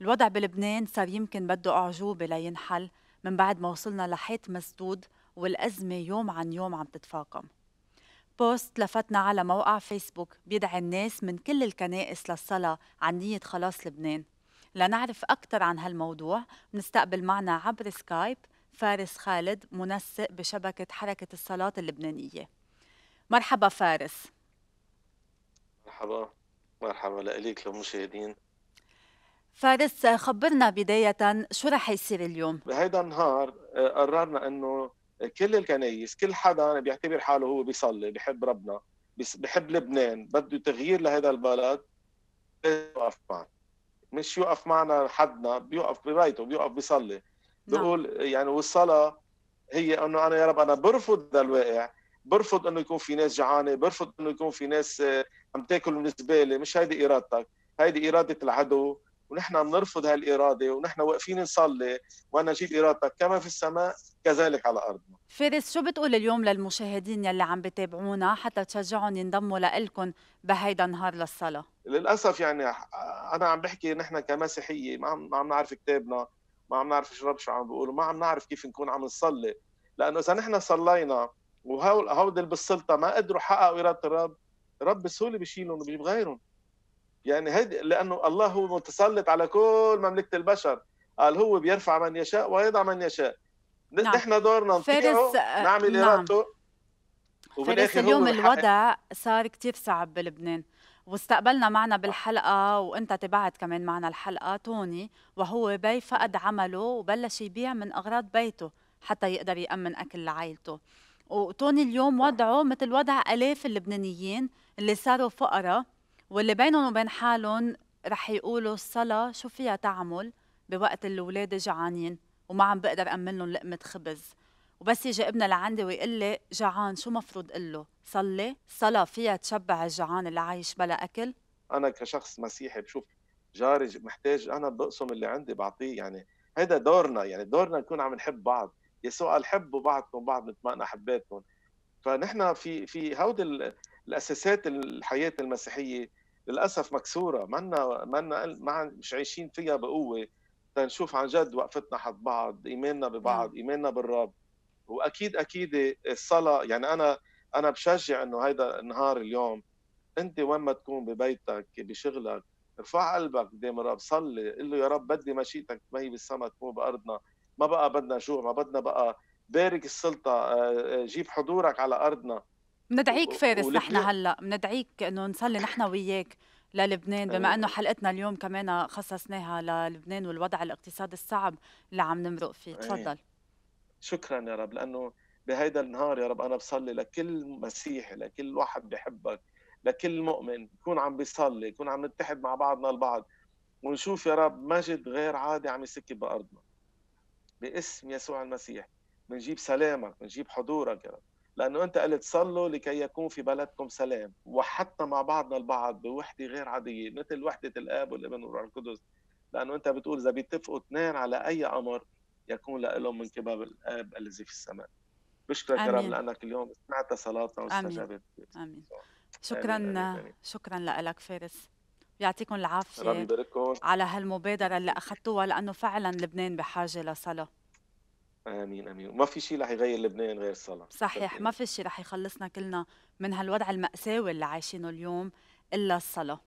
الوضع بلبنان صار يمكن بده أعجوبة لينحل من بعد ما وصلنا لحيط مسدود والأزمة يوم عن يوم عم تتفاقم بوست لفتنا على موقع فيسبوك بيدعي الناس من كل الكنائس للصلاة عن نية خلاص لبنان لنعرف أكثر عن هالموضوع بنستقبل معنا عبر سكايب فارس خالد منسق بشبكة حركة الصلاة اللبنانية مرحبا فارس مرحبا مرحبا لك للمشاهدين فارس خبرنا بداية شو رح يصير اليوم؟ بهيدا النهار آه، قررنا انه كل الكنايس كل حدا بيعتبر حاله هو بيصلي بحب ربنا بحب لبنان بده تغيير لهذا البلد يوقف معنا مش يوقف معنا حدنا بيوقف ببيته بيوقف بيصلي نعم. بيقول يعني والصلاة هي انه انا يا رب انا برفض ذا الواقع برفض انه يكون في ناس جعانه برفض انه يكون في ناس آه، عم تاكل من الزباله مش هيدي ارادتك هيدي اراده العدو ونحن بنرفض هالاراده ونحن واقفين نصلي وانا اجيب ارادتك كما في السماء كذلك على ارضنا. فارس شو بتقول اليوم للمشاهدين يلي عم بتابعونا حتى تشجعهم ينضموا لكم بهيدا النهار للصلاه؟ للاسف يعني انا عم بحكي نحن كمسيحيه ما عم ما عم نعرف كتابنا، ما عم نعرف رب شو عم بيقولوا، ما عم نعرف كيف نكون عم نصلي، لانه اذا نحن صلينا وهول هودل بالسلطه ما قدروا حققوا اراده الرب، الرب بسهوله بشيلهم وبيجيب غيرهم. يعني هيدي لانه الله هو متسلط على كل مملكه البشر قال هو بيرفع من يشاء ويضع من يشاء نعم. نحن دورنا نطيعه آه، نعمل نعم. ارادته فارس اليوم الوضع صار كتير صعب بلبنان واستقبلنا معنا بالحلقة وانت تبعت كمان معنا الحلقة توني وهو بي فقد عمله وبلش يبيع من أغراض بيته حتى يقدر يأمن أكل لعائلته وتوني اليوم نعم. وضعه مثل وضع آلاف اللبنانيين اللي صاروا فقراء واللي بينهم وبين حالهم رح يقولوا الصلاة شو فيها تعمل بوقت الأولاد جعانين وما عم بقدر أمن لهم لقمة خبز وبس يجي ابنها لعندي ويقول لي جعان شو مفروض اقول له؟ صلي؟ صلاة فيها تشبع الجعان اللي عايش بلا أكل؟ أنا كشخص مسيحي بشوف جاري محتاج أنا بقسم اللي عندي بعطيه يعني هذا دورنا يعني دورنا نكون عم نحب بعض يسوع قال حبوا بعضكم بعض مثل ما أنا حبيتكم فنحن في في هودي الأساسات الحياة المسيحية للاسف مكسوره منا منا ما مش عايشين فيها بقوه تنشوف عن جد وقفتنا حد بعض ايماننا ببعض ايماننا بالرب واكيد اكيد الصلاه يعني انا انا بشجع انه هيدا النهار اليوم انت وين ما تكون ببيتك بشغلك ارفع قلبك قدام الرب صلي قل له يا رب بدي مشيتك ما هي بالسما تكون بارضنا ما بقى بدنا جوع ما بدنا بقى بارك السلطه آه، آه، جيب حضورك على ارضنا بندعيك فارس نحن هلا بندعيك انه نصلي نحن وياك للبنان بما أيوة. انه حلقتنا اليوم كمان خصصناها للبنان والوضع الاقتصادي الصعب اللي عم نمرق فيه تفضل شكرا يا رب لانه بهيدا النهار يا رب انا بصلي لكل مسيحي لكل واحد بحبك لكل مؤمن يكون عم بيصلي يكون عم نتحد مع بعضنا البعض ونشوف يا رب مجد غير عادي عم يسكب بارضنا باسم يسوع المسيح بنجيب سلامك بنجيب حضورك يا رب لانه انت قلت صلوا لكي يكون في بلدكم سلام وحتى مع بعضنا البعض بوحده غير عاديه مثل وحده الاب والابن والروح القدس لانه انت بتقول اذا بيتفقوا اثنين على اي امر يكون لهم من قبل الاب الذي في السماء بشكرك يا رب لانك اليوم سمعت صلاتنا واستجابت امين شكرا آمين. آمين. شكرا لك فارس يعطيكم العافيه ربي على هالمبادره اللي اخذتوها لانه فعلا لبنان بحاجه لصلاه امين امين وما في شيء رح يغير لبنان غير الصلاه صحيح ما في شيء رح يخلصنا كلنا من هالوضع المأساوي اللي عايشينه اليوم الا الصلاه